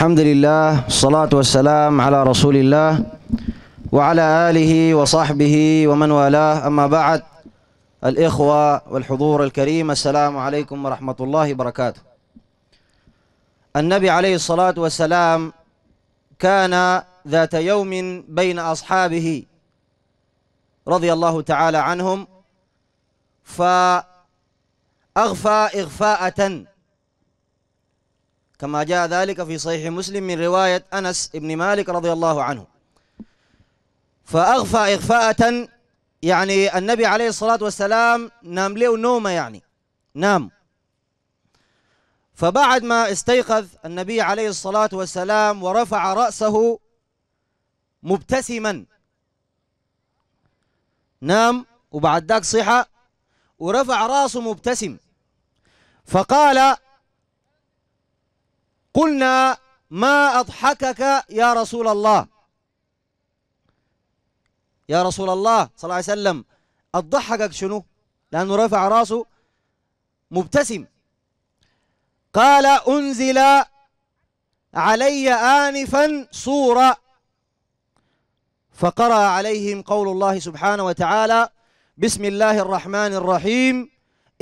الحمد لله والصلاة والسلام على رسول الله وعلى آله وصحبه ومن والاه أما بعد الإخوة والحضور الكريم السلام عليكم ورحمة الله وبركاته النبي عليه الصلاة والسلام كان ذات يوم بين أصحابه رضي الله تعالى عنهم فأغفى إغفاءة كما جاء ذلك في صحيح مسلم من رواية أنس بن مالك رضي الله عنه فأغفى إغفاءة يعني النبي عليه الصلاة والسلام نام له نومة يعني نام فبعد ما استيقظ النبي عليه الصلاة والسلام ورفع رأسه مبتسما نام وبعد ذاك صحى ورفع رأسه مبتسم فقال قلنا ما أضحكك يا رسول الله يا رسول الله صلى الله عليه وسلم أضحكك شنو لأنه رفع راسه مبتسم قال أنزل علي آنفا صورة فقرأ عليهم قول الله سبحانه وتعالى بسم الله الرحمن الرحيم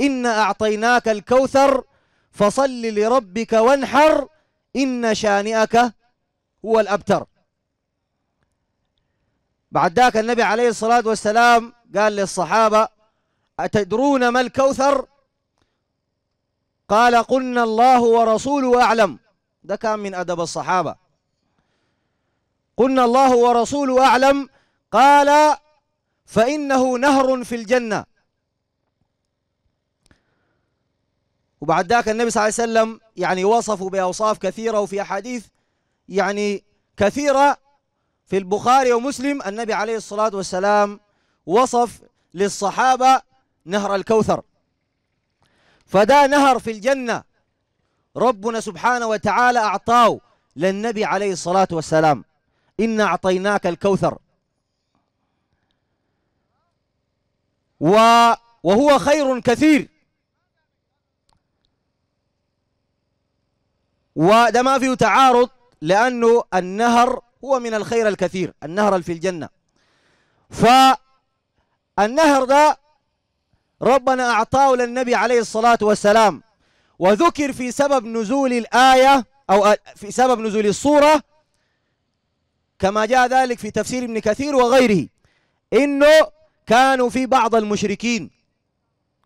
إن أعطيناك الكوثر فصل لربك وانحر إن شانئك هو الأبتر بعد ذاك النبي عليه الصلاة والسلام قال للصحابة أتدرون ما الكوثر قال قلنا الله ورسوله أعلم ده كان من أدب الصحابة قلنا الله ورسوله أعلم قال فإنه نهر في الجنة وبعد ذاك النبي صلى الله عليه وسلم يعني وصفه بأوصاف كثيرة وفي أحاديث يعني كثيرة في البخاري ومسلم النبي عليه الصلاة والسلام وصف للصحابة نهر الكوثر فده نهر في الجنة ربنا سبحانه وتعالى أعطاه للنبي عليه الصلاة والسلام إن أعطيناك الكوثر و وهو خير كثير وده ما فيه تعارض لأنه النهر هو من الخير الكثير النهر في الجنة فالنهر ده ربنا أعطاه للنبي عليه الصلاة والسلام وذكر في سبب نزول الآية أو في سبب نزول الصورة كما جاء ذلك في تفسير ابن كثير وغيره إنه كانوا في بعض المشركين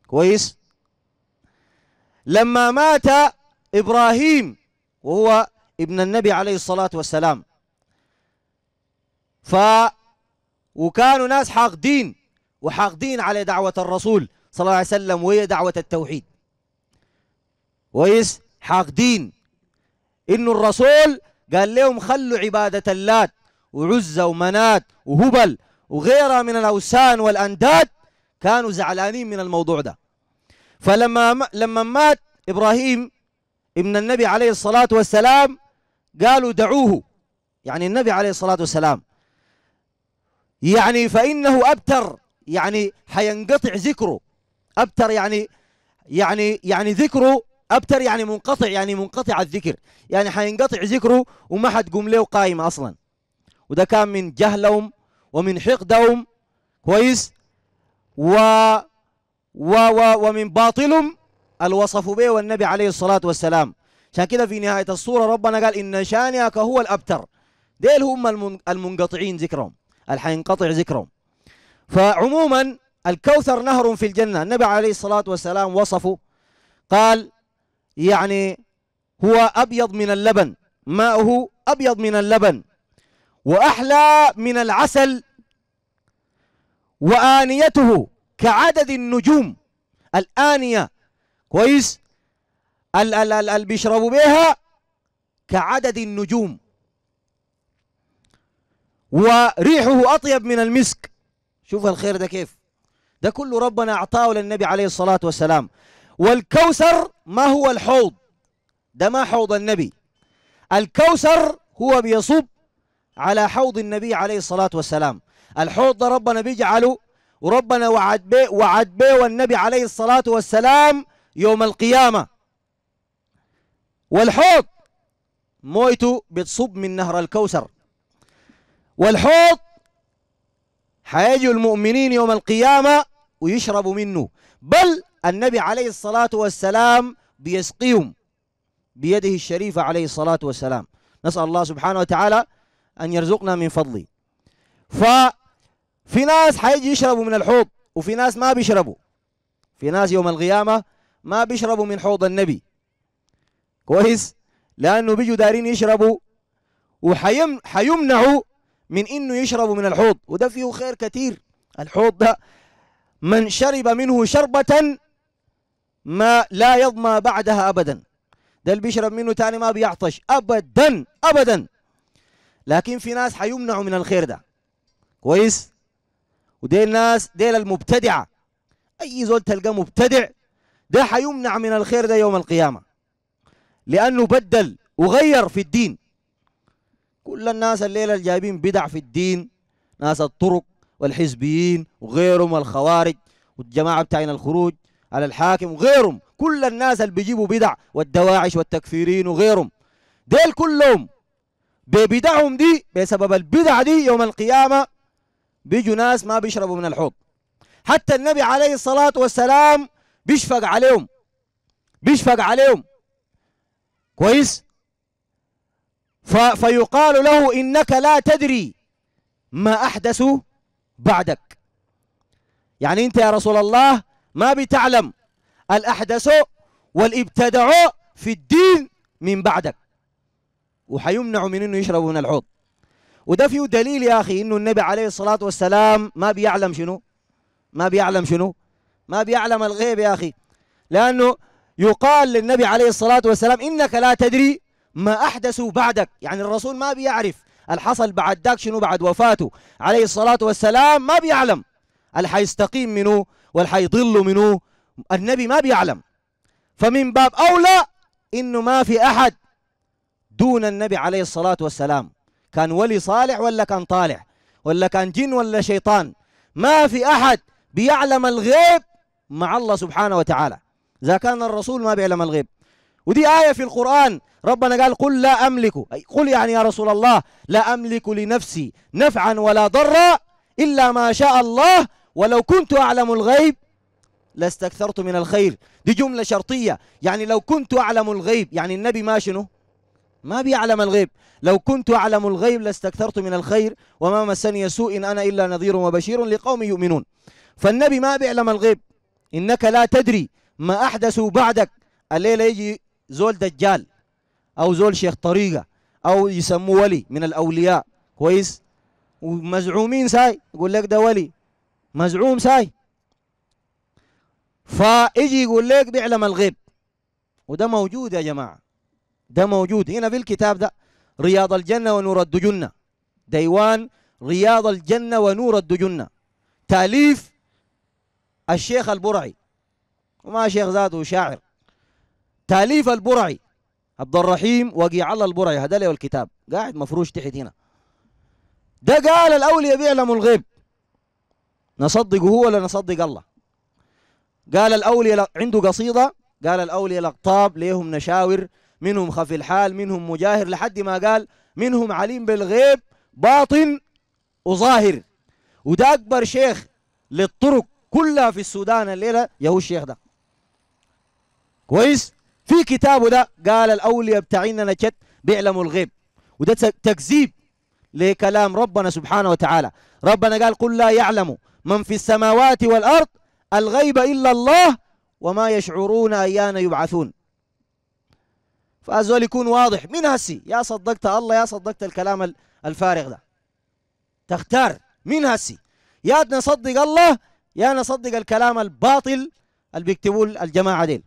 كويس لما مات إبراهيم وهو ابن النبي عليه الصلاة والسلام ف وكانوا ناس حاقدين وحاقدين على دعوة الرسول صلى الله عليه وسلم وهي دعوة التوحيد كويس حاقدين إنه الرسول قال لهم خلوا عبادة اللات وعزة ومنات وهبل وغيرها من الأوثان والأنداد كانوا زعلانين من الموضوع ده فلما لما مات إبراهيم ابن النبي عليه الصلاة والسلام قالوا دعوه يعني النبي عليه الصلاة والسلام يعني فإنه أبتر يعني حينقطع ذكره أبتر يعني يعني يعني ذكره أبتر يعني منقطع يعني منقطع الذكر يعني حينقطع ذكره وما حتقوم له قائمة أصلا وده كان من جهلهم ومن حقدهم كويس و و و ومن باطلهم الوصف به والنبي عليه الصلاة والسلام عشان كده في نهاية الصورة ربنا قال إن شانئك هو الأبتر ديل هم المنقطعين ذكرهم الحينقطع ذكرهم فعموما الكوثر نهر في الجنة النبي عليه الصلاة والسلام وصفه قال يعني هو أبيض من اللبن ماءه أبيض من اللبن وأحلى من العسل وآنيته كعدد النجوم الآنية كويس ال ال ال بيشربوا بيها كعدد النجوم وريحه أطيب من المسك شوف الخير ده كيف ده كله ربنا أعطاه للنبي عليه الصلاة والسلام والكوثر ما هو الحوض ده ما حوض النبي الكوثر هو بيصب على حوض النبي عليه الصلاة والسلام الحوض ده ربنا بيجعله وربنا وعد به وعد به والنبي عليه الصلاة والسلام يوم القيامة والحوض مويته بتصب من نهر الكوثر والحوض حيجي المؤمنين يوم القيامة ويشربوا منه بل النبي عليه الصلاة والسلام بيسقيهم بيده الشريفة عليه الصلاة والسلام نسأل الله سبحانه وتعالى أن يرزقنا من فضله ففي ناس حيجي يشربوا من الحوض وفي ناس ما بيشربوا في ناس يوم القيامة ما بيشربوا من حوض النبي كويس لانه بيجوا دارين يشربوا وحيمنعوا من انه يشربوا من الحوض وده فيه خير كثير الحوض ده من شرب منه شربة ما لا يظما بعدها ابدا ده اللي بيشرب منه تاني ما بيعطش ابدا ابدا لكن في ناس حيمنعوا من الخير ده كويس وديل ناس ديل المبتدعه اي زول تلقى مبتدع ده حيمنع من الخير ده يوم القيامة لأنه بدل وغير في الدين كل الناس الليلة الجايبين بدع في الدين ناس الطرق والحزبيين وغيرهم والخوارج والجماعة بتاعين الخروج على الحاكم وغيرهم كل الناس اللي بيجيبوا بدع والدواعش والتكفيرين وغيرهم ديل كلهم ببدعهم دي بسبب البدع دي يوم القيامة بيجوا ناس ما بيشربوا من الحوض حتى النبي عليه الصلاة والسلام بيشفق عليهم بيشفق عليهم كويس فيقال له إنك لا تدري ما أحدث بعدك يعني أنت يا رسول الله ما بتعلم الأحدث والابتدع في الدين من بعدك وحيمنعوا من أنه يشربوا من الحوض وده فيه دليل يا أخي أنه النبي عليه الصلاة والسلام ما بيعلم شنو ما بيعلم شنو ما بيعلم الغيب يا أخي لأنه يقال للنبي عليه الصلاة والسلام إنك لا تدري ما أحدثوا بعدك يعني الرسول ما بيعرف الحصل بعد ذاك شنو بعد وفاته عليه الصلاة والسلام ما بيعلم الحيستقيم منه والحيضل منه النبي ما بيعلم فمن باب أولى إنه ما في أحد دون النبي عليه الصلاة والسلام كان ولي صالح ولا كان طالع ولا كان جن ولا شيطان ما في أحد بيعلم الغيب مع الله سبحانه وتعالى إذا كان الرسول ما بيعلم الغيب ودي آية في القرآن ربنا قال قل لا أملك أي قل يعني يا رسول الله لا أملك لنفسي نفعا ولا ضرا إلا ما شاء الله ولو كنت أعلم الغيب لاستكثرت من الخير دي جملة شرطية يعني لو كنت أعلم الغيب يعني النبي ما شنو ما بيعلم الغيب لو كنت أعلم الغيب لاستكثرت من الخير وما مسني سوء إن أنا إلا نذير وبشير لقوم يؤمنون فالنبي ما بيعلم الغيب إنك لا تدري ما أحدثوا بعدك الليلة يجي زول دجال أو زول شيخ طريقة أو يسموه ولي من الأولياء كويس ومزعومين ساي يقول لك ده ولي مزعوم ساي فاجي يقول لك بيعلم الغيب وده موجود يا جماعة ده موجود هنا في الكتاب ده رياض الجنة ونور الدجنة ديوان رياض الجنة ونور الدجنة تأليف الشيخ البرعي وما شيخ ذاته شاعر تاليف البرعي عبد الرحيم وقيع الله البرعي هذا له الكتاب قاعد مفروش تحت هنا ده قال الأولياء بيعلموا الغيب نصدقه هو ولا نصدق الله قال الأولياء عنده قصيدة قال الأولياء الأقطاب ليهم نشاور منهم خفي الحال منهم مجاهر لحد ما قال منهم عليم بالغيب باطن وظاهر وده أكبر شيخ للطرق كلها في السودان الليله يهو الشيخ ده كويس في كتابه ده قال الاولياء بتاعنا نجد بيعلموا الغيب وده تكذيب لكلام ربنا سبحانه وتعالى ربنا قال قل لا يعلم من في السماوات والارض الغيب الا الله وما يشعرون ايان يبعثون فازول يكون واضح من هسي يا صدقت الله يا صدقت الكلام الفارغ ده تختار من هسي يا نصدق الله يا نصدق الكلام الباطل اللي بيكتبوه الجماعة ديل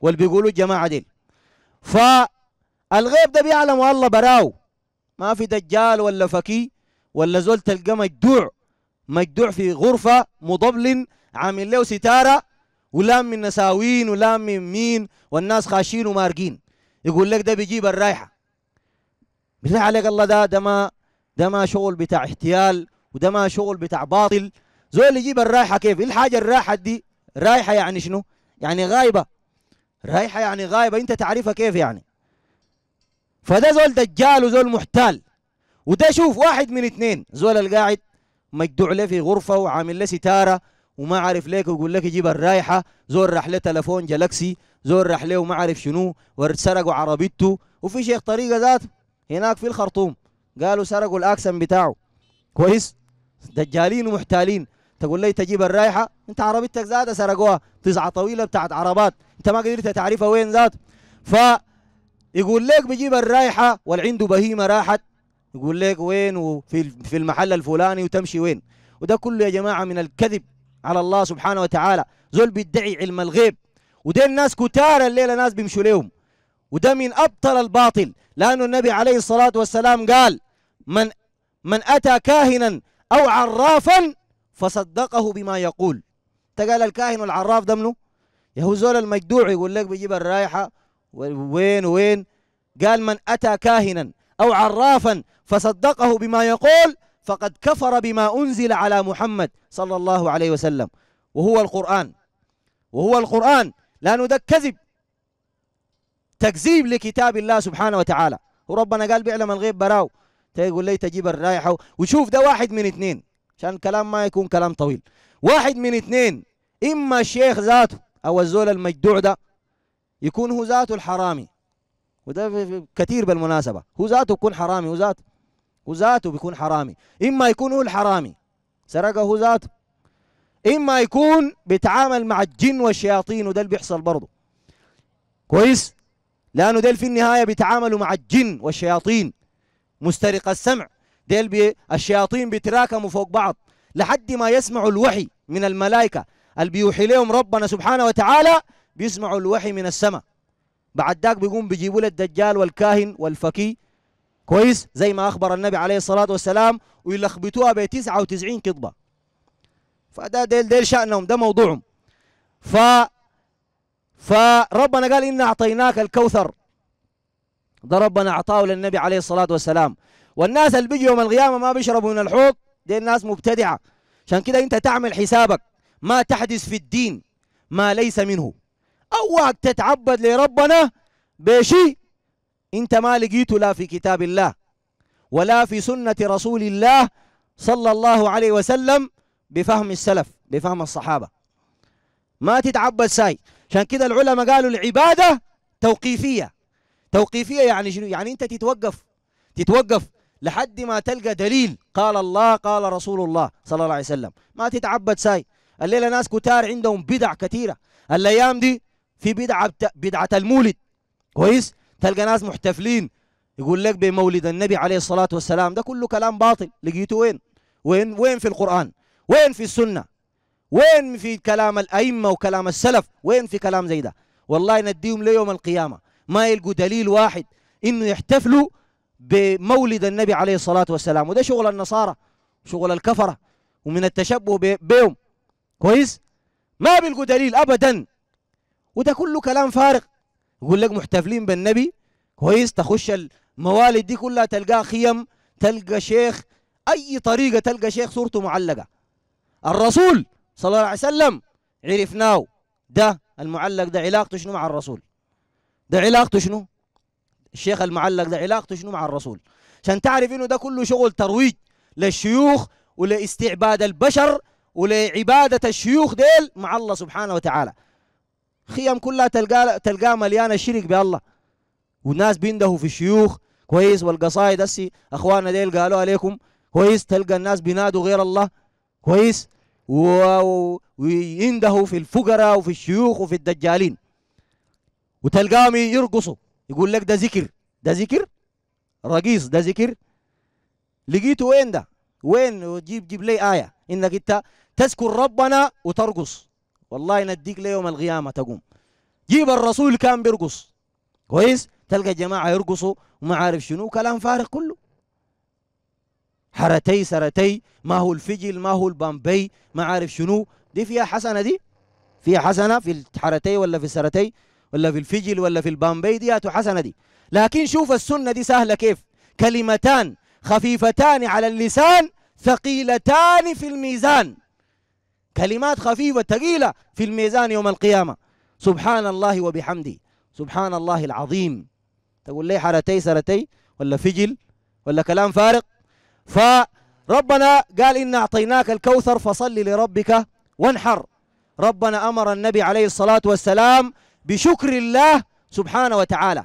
واللي بيقولوا الجماعة ديل فالغيب ده بيعلمه الله براو ما في دجال ولا فكي ولا زول تلقى مجدوع مجدوع في غرفة مضبل عامل له ستارة ولام من نساوين ولام من مين والناس خاشين ومارقين يقول لك ده بيجيب الرايحة بالله عليك الله ده ده ما ده ما شغل بتاع احتيال وده ما شغل بتاع باطل زول يجيب الرائحه كيف الحاجه الرائحه دي رائحه يعني شنو يعني غايبه رائحه يعني غايبه انت تعرفها كيف يعني فده زول دجال وزول محتال وده شوف واحد من اثنين زول القاعد مجدوع له في غرفه وعامل له ستاره وما عارف ليك ويقول لك يجيب الرائحه زول راح له تليفون جالكسي زول راح له وما عارف شنو وسرقوا عربيته وفي شيخ طريقه ذات هناك في الخرطوم قالوا سرقوا الاكسن بتاعه كويس دجالين ومحتالين تقول لي تجيب الرايحه انت عربيتك زادة سرقوها تسعه طويله بتاعت عربات انت ما قدرت تعرفها وين ذات ف يقول لك بجيب الرايحه والعنده بهيمه راحت يقول لك وين وفي في المحل الفلاني وتمشي وين وده كله يا جماعه من الكذب على الله سبحانه وتعالى زول بيدعي علم الغيب وده الناس كتار الليله ناس بيمشوا لهم وده من ابطل الباطل لانه النبي عليه الصلاه والسلام قال من من اتى كاهنا او عرافا فصدقه بما يقول تقال الكاهن والعراف ده منه يا هو زول المجدوع يقول لك بيجيب الرائحه وين وين قال من اتى كاهنا او عرافا فصدقه بما يقول فقد كفر بما انزل على محمد صلى الله عليه وسلم وهو القران وهو القران لانه ندك كذب تكذيب لكتاب الله سبحانه وتعالى وربنا قال بيعلم الغيب براو تقول لي تجيب الرائحه وشوف ده واحد من اثنين عشان الكلام ما يكون كلام طويل واحد من اثنين إما الشيخ ذاته أو الزول المجدوع ده يكون هو ذاته الحرامي وده كثير بالمناسبة هو ذاته يكون حرامي هو ذاته هو ذاته بيكون حرامي إما يكون هو الحرامي سرقه هو ذاته إما يكون بيتعامل مع الجن والشياطين وده اللي بيحصل برضه كويس لأنه ديل في النهاية بيتعاملوا مع الجن والشياطين مسترق السمع ديل بي الشياطين بيتراكموا فوق بعض لحد ما يسمعوا الوحي من الملائكة اللي بيوحي لهم ربنا سبحانه وتعالى بيسمعوا الوحي من السماء بعد ذاك بيقوم بيجيبوا له الدجال والكاهن والفكي كويس زي ما أخبر النبي عليه الصلاة والسلام ويلخبطوها ب 99 كذبة فده ديل ديل شأنهم ده موضوعهم ف فربنا قال إنا أعطيناك الكوثر ده ربنا أعطاه للنبي عليه الصلاة والسلام والناس اللي بيجوا يوم القيامه ما بيشربوا من الحوض دي الناس مبتدعه عشان كده انت تعمل حسابك ما تحدث في الدين ما ليس منه اوعك تتعبد لربنا بشيء انت ما لقيته لا في كتاب الله ولا في سنه رسول الله صلى الله عليه وسلم بفهم السلف بفهم الصحابه ما تتعبد ساي عشان كده العلماء قالوا العباده توقيفيه توقيفيه يعني شنو يعني انت تتوقف تتوقف لحد ما تلقى دليل قال الله قال رسول الله صلى الله عليه وسلم ما تتعبد ساي الليلة ناس كتار عندهم بدع كثيرة الأيام دي في بدعة بدعة المولد كويس تلقى ناس محتفلين يقول لك بمولد النبي عليه الصلاة والسلام ده كله كلام باطل لقيته وين وين وين في القرآن وين في السنة وين في كلام الأئمة وكلام السلف وين في كلام زي ده والله نديهم ليوم القيامة ما يلقوا دليل واحد إنه يحتفلوا بمولد النبي عليه الصلاة والسلام وده شغل النصارى شغل الكفرة ومن التشبه بهم كويس ما بيلقوا دليل أبدا وده كله كلام فارغ يقول لك محتفلين بالنبي كويس تخش الموالد دي كلها تلقاها خيم تلقى شيخ أي طريقة تلقى شيخ صورته معلقة الرسول صلى الله عليه وسلم عرفناه ده المعلق ده علاقته شنو مع الرسول ده علاقته شنو الشيخ المعلق ده علاقته شنو مع الرسول عشان تعرف انه ده كله شغل ترويج للشيوخ ولاستعباد البشر ولعبادة الشيوخ ديل مع الله سبحانه وتعالى خيام كلها تلقى تلقاها مليانة شرك بالله والناس بيندهوا في الشيوخ كويس والقصائد هسي اخواننا ديل قالوا عليكم كويس تلقى الناس بينادوا غير الله كويس ويندهوا في الفقراء وفي الشيوخ وفي الدجالين وتلقاهم يرقصوا يقول لك ده ذكر ده ذكر رقيص ده ذكر لقيته وين ده وين جيب جيب لي آية إنك أنت تذكر ربنا وترقص والله نديك ليوم القيامة تقوم جيب الرسول كان بيرقص كويس تلقى جماعة يرقصوا وما عارف شنو كلام فارغ كله حرتي سرتي ما هو الفجل ما هو البامبي ما عارف شنو دي فيها حسنة دي فيها حسنة في الحرتي ولا في السرتي ولا في الفجل ولا في البامبي دياته حسنة دي لكن شوف السنة دي سهلة كيف كلمتان خفيفتان على اللسان ثقيلتان في الميزان كلمات خفيفة ثقيلة في الميزان يوم القيامة سبحان الله وبحمده سبحان الله العظيم تقول لي حرتي سرتي ولا فجل ولا كلام فارق فربنا قال إن أعطيناك الكوثر فصل لربك وانحر ربنا أمر النبي عليه الصلاة والسلام بشكر الله سبحانه وتعالى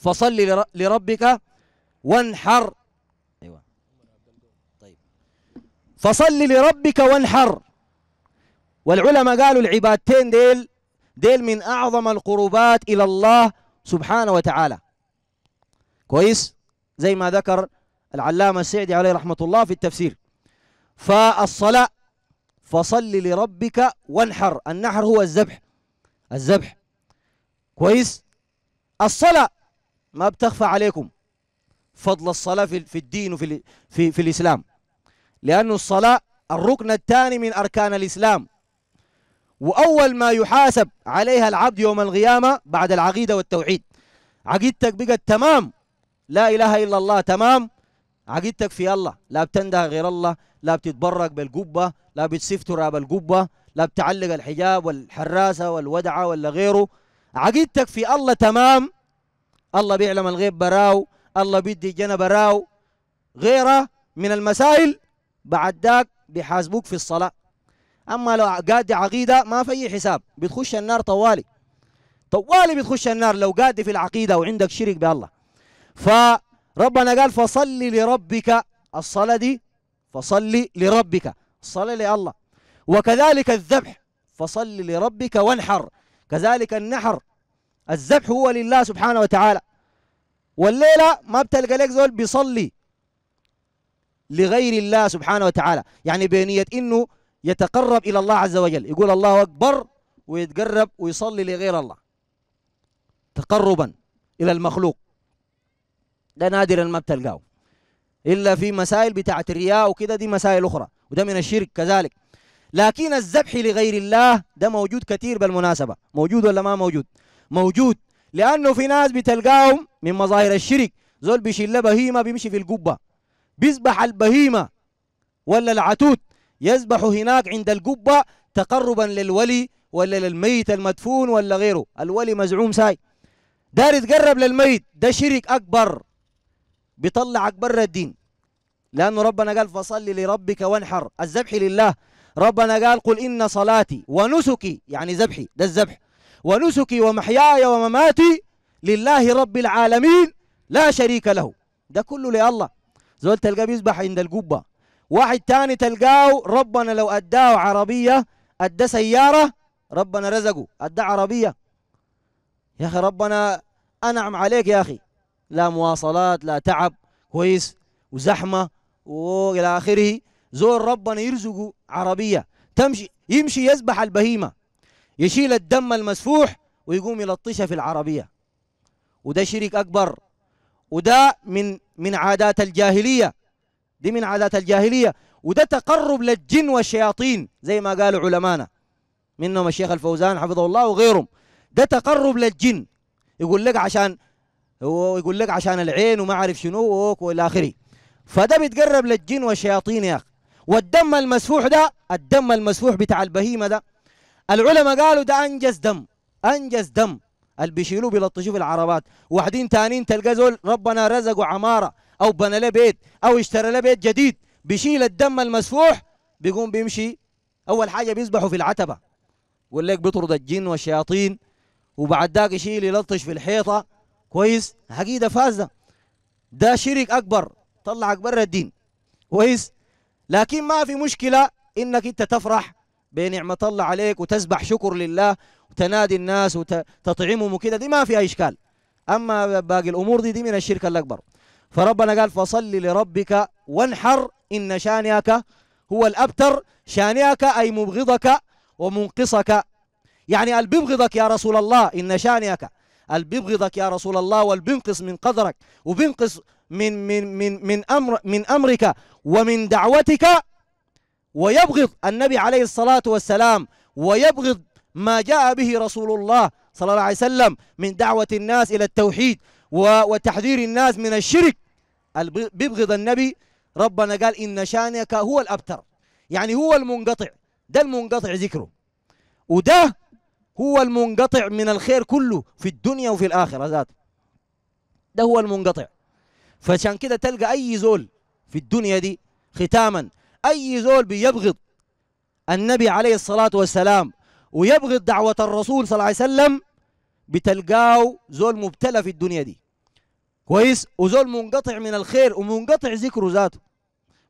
فصل لربك وانحر ايوه طيب فصل لربك وانحر والعلماء قالوا العبادتين ديل ديل من اعظم القربات الى الله سبحانه وتعالى كويس زي ما ذكر العلامه السعدي عليه رحمه الله في التفسير فالصلاه فصل لربك وانحر النحر هو الذبح الذبح كويس الصلاة ما بتخفى عليكم فضل الصلاة في, في الدين وفي في, في الإسلام لأن الصلاة الركن الثاني من أركان الإسلام وأول ما يحاسب عليها العبد يوم القيامة بعد العقيدة والتوحيد عقيدتك بقت تمام لا إله إلا الله تمام عقيدتك في الله لا بتنده غير الله لا بتتبرك بالقبة لا بتسفت راب القبة لا بتعلق الحجاب والحراسة والودعة ولا غيره عقيدتك في الله تمام الله بيعلم الغيب براو الله بيدي جنة براو غيره من المسائل بعد ذاك بيحاسبوك في الصلاة أما لو قادي عقيدة ما في أي حساب بتخش النار طوالي طوالي بتخش النار لو قادي في العقيدة وعندك شرك بالله فربنا قال فصلي لربك الصلاة دي فصلي لربك صلي لله وكذلك الذبح فصل لربك وانحر كذلك النحر الذبح هو لله سبحانه وتعالى والليلة ما بتلقى لك زول بيصلي لغير الله سبحانه وتعالى يعني بنية إنه يتقرب إلى الله عز وجل يقول الله أكبر ويتقرب ويصلي لغير الله تقربا إلى المخلوق ده نادرا ما بتلقاه إلا في مسائل بتاعت الرياء وكده دي مسائل أخرى وده من الشرك كذلك لكن الذبح لغير الله ده موجود كثير بالمناسبة موجود ولا ما موجود موجود لأنه في ناس بتلقاهم من مظاهر الشرك زول بيشيل بهيمة بيمشي في القبة بيذبح البهيمة ولا العتوت يذبح هناك عند القبة تقربا للولي ولا للميت المدفون ولا غيره الولي مزعوم ساي دار يتقرب للميت ده شرك أكبر بيطلعك برا الدين لأنه ربنا قال فصل لربك وانحر الذبح لله ربنا قال قل إن صلاتي ونسكي يعني ذبحي ده الذبح ونسكي ومحياي ومماتي لله رب العالمين لا شريك له ده كله لله زول تلقاه بيذبح عند القبة واحد تاني تلقاه ربنا لو أداه عربية أدى سيارة ربنا رزقه أدى عربية يا أخي ربنا أنعم عليك يا أخي لا مواصلات لا تعب كويس وزحمة وإلى آخره زور ربنا يرزقه عربية تمشي يمشي يذبح البهيمة يشيل الدم المسفوح ويقوم يلطشها في العربية وده شريك أكبر وده من من عادات الجاهلية دي من عادات الجاهلية وده تقرب للجن والشياطين زي ما قالوا علمانا منهم الشيخ الفوزان حفظه الله وغيرهم ده تقرب للجن يقول لك عشان يقول لك عشان العين وما عارف شنو والى اخره فده بيتقرب للجن والشياطين يا اخي والدم المسفوح ده الدم المسفوح بتاع البهيمة ده العلماء قالوا ده أنجز دم أنجز دم اللي بيشيلوه بيلطشوه في العربات واحدين تانيين تلقى زول ربنا رزقه عمارة أو بنى له بيت أو اشترى له بيت جديد بيشيل الدم المسفوح بيقوم بيمشي أول حاجة بيذبحوا في العتبة يقول لك بيطرد الجن والشياطين وبعد ذاك يشيل يلطش في الحيطة كويس حقيقه فازه ده شرك أكبر طلعك برا الدين كويس لكن ما في مشكلة إنك أنت تفرح بنعمة الله عليك وتسبح شكر لله وتنادي الناس وتطعمهم وكده دي ما فيها إشكال أما باقي الأمور دي دي من الشرك الأكبر فربنا قال فصل لربك وانحر إن شانئك هو الأبتر شانئك أي مبغضك ومنقصك يعني اللي بيبغضك يا رسول الله إن شانئك اللي بيبغضك يا رسول الله والبنقص من قدرك وبينقص من من من من امر من امرك ومن دعوتك ويبغض النبي عليه الصلاه والسلام ويبغض ما جاء به رسول الله صلى الله عليه وسلم من دعوه الناس الى التوحيد وتحذير الناس من الشرك بيبغض النبي ربنا قال ان شانك هو الابتر يعني هو المنقطع ده المنقطع ذكره وده هو المنقطع من الخير كله في الدنيا وفي الاخره ذاته ده هو المنقطع فعشان كده تلقى اي زول في الدنيا دي ختاما اي زول بيبغض النبي عليه الصلاه والسلام ويبغض دعوه الرسول صلى الله عليه وسلم بتلقاه زول مبتلى في الدنيا دي كويس وزول منقطع من الخير ومنقطع ذكره ذاته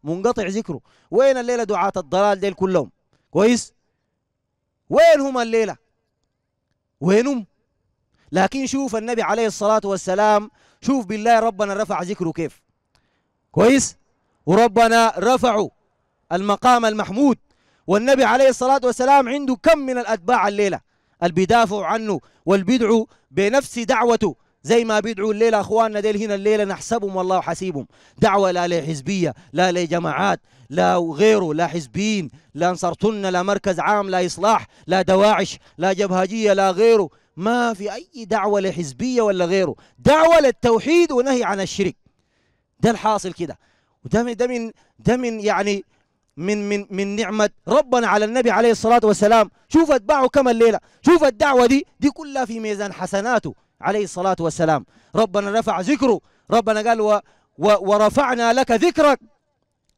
منقطع ذكره وين الليله دعاة الضلال ديل كلهم كويس وين هم الليله وينهم لكن شوف النبي عليه الصلاه والسلام شوف بالله ربنا رفع ذكره كيف كويس وربنا رفعه المقام المحمود والنبي عليه الصلاة والسلام عنده كم من الأتباع الليلة البدافع عنه والبدعوا بنفس دعوته زي ما بيدعوا الليلة أخواننا ديل هنا الليلة نحسبهم والله حسيبهم دعوة لا لحزبية لا لجماعات لا غيره لا حزبين لا انصرتن لا مركز عام لا إصلاح لا دواعش لا جبهجية لا غيره ما في أي دعوة لحزبية ولا غيره دعوة للتوحيد ونهي عن الشرك ده الحاصل كده وده ده من ده من يعني من من من نعمة ربنا على النبي عليه الصلاة والسلام شوف اتباعه كم الليلة شوف الدعوة دي دي كلها في ميزان حسناته عليه الصلاة والسلام ربنا رفع ذكره ربنا قال و و ورفعنا لك ذكرك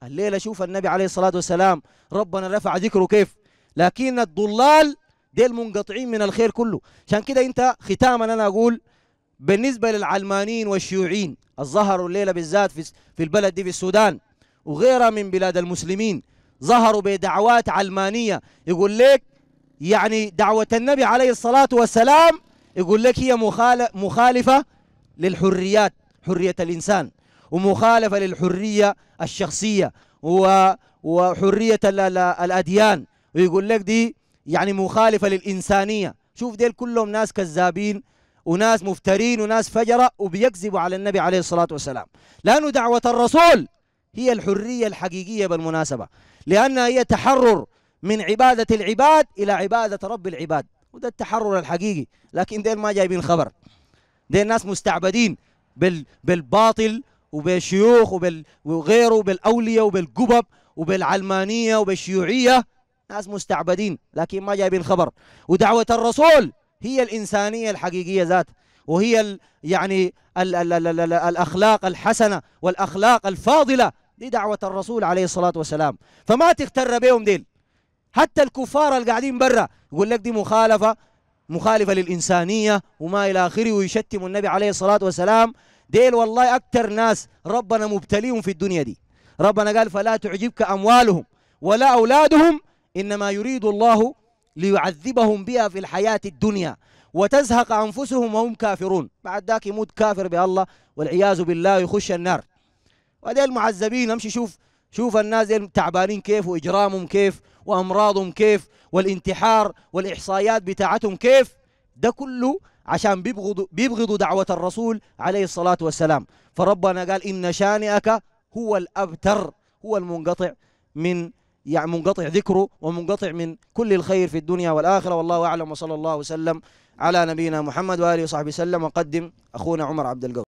الليلة شوف النبي عليه الصلاة والسلام ربنا رفع ذكره كيف لكن الضلال ديل منقطعين من الخير كله عشان كده انت ختاما انا اقول بالنسبه للعلمانيين والشيوعيين الظهروا الليله بالذات في في البلد دي في السودان وغيرها من بلاد المسلمين ظهروا بدعوات علمانيه يقول لك يعني دعوه النبي عليه الصلاه والسلام يقول لك هي مخالفه للحريات حريه الانسان ومخالفه للحريه الشخصيه وحريه الاديان ويقول لك دي يعني مخالفة للإنسانية شوف ديل كلهم ناس كذابين وناس مفترين وناس فجرة وبيكذبوا على النبي عليه الصلاة والسلام لأن دعوة الرسول هي الحرية الحقيقية بالمناسبة لأنها هي تحرر من عبادة العباد إلى عبادة رب العباد وده التحرر الحقيقي لكن ديل ما جايبين خبر ديل ناس مستعبدين بال بالباطل وبالشيوخ وبال وغيره وبالأولية وبالقبب وبالعلمانية وبالشيوعية ناس مستعبدين لكن ما جايبين خبر ودعوة الرسول هي الإنسانية الحقيقية ذات وهي الـ يعني الـ الـ الـ الـ الـ الأخلاق الحسنة والأخلاق الفاضلة دي دعوة الرسول عليه الصلاة والسلام فما تغتر بهم ديل حتى الكفار اللي قاعدين برا يقول لك دي مخالفة مخالفة للإنسانية وما إلى آخره ويشتم النبي عليه الصلاة والسلام ديل والله أكثر ناس ربنا مبتليهم في الدنيا دي ربنا قال فلا تعجبك أموالهم ولا أولادهم إنما يريد الله ليعذبهم بها في الحياة الدنيا وتزهق أنفسهم وهم كافرون بعد ذاك يموت كافر بالله والعياذ بالله يخش النار وهذه المعذبين امشي شوف شوف الناس تعبانين كيف وإجرامهم كيف وأمراضهم كيف والانتحار والإحصائيات بتاعتهم كيف ده كله عشان بيبغضوا بيبغضوا دعوة الرسول عليه الصلاة والسلام فربنا قال إن شانئك هو الأبتر هو المنقطع من يعني منقطع ذكره ومنقطع من كل الخير في الدنيا والآخرة والله أعلم وصلى الله وسلم على نبينا محمد وآله وصحبه وسلم وقدم أخونا عمر عبد القوي